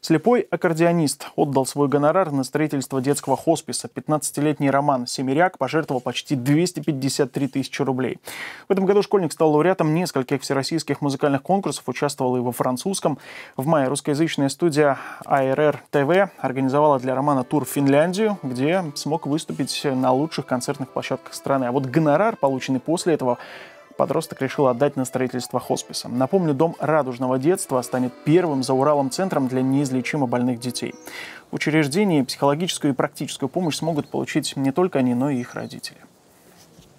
Слепой аккордеонист отдал свой гонорар на строительство детского хосписа. 15-летний Роман Семеряк пожертвовал почти 253 тысячи рублей. В этом году школьник стал лауреатом нескольких всероссийских музыкальных конкурсов, участвовал и во французском. В мае русскоязычная студия АРР ТВ организовала для Романа тур в Финляндию, где смог выступить на лучших концертных площадках страны. А вот гонорар, полученный после этого, подросток решил отдать на строительство хосписа. Напомню, дом радужного детства станет первым за Уралом центром для неизлечимо больных детей. В учреждении психологическую и практическую помощь смогут получить не только они, но и их родители.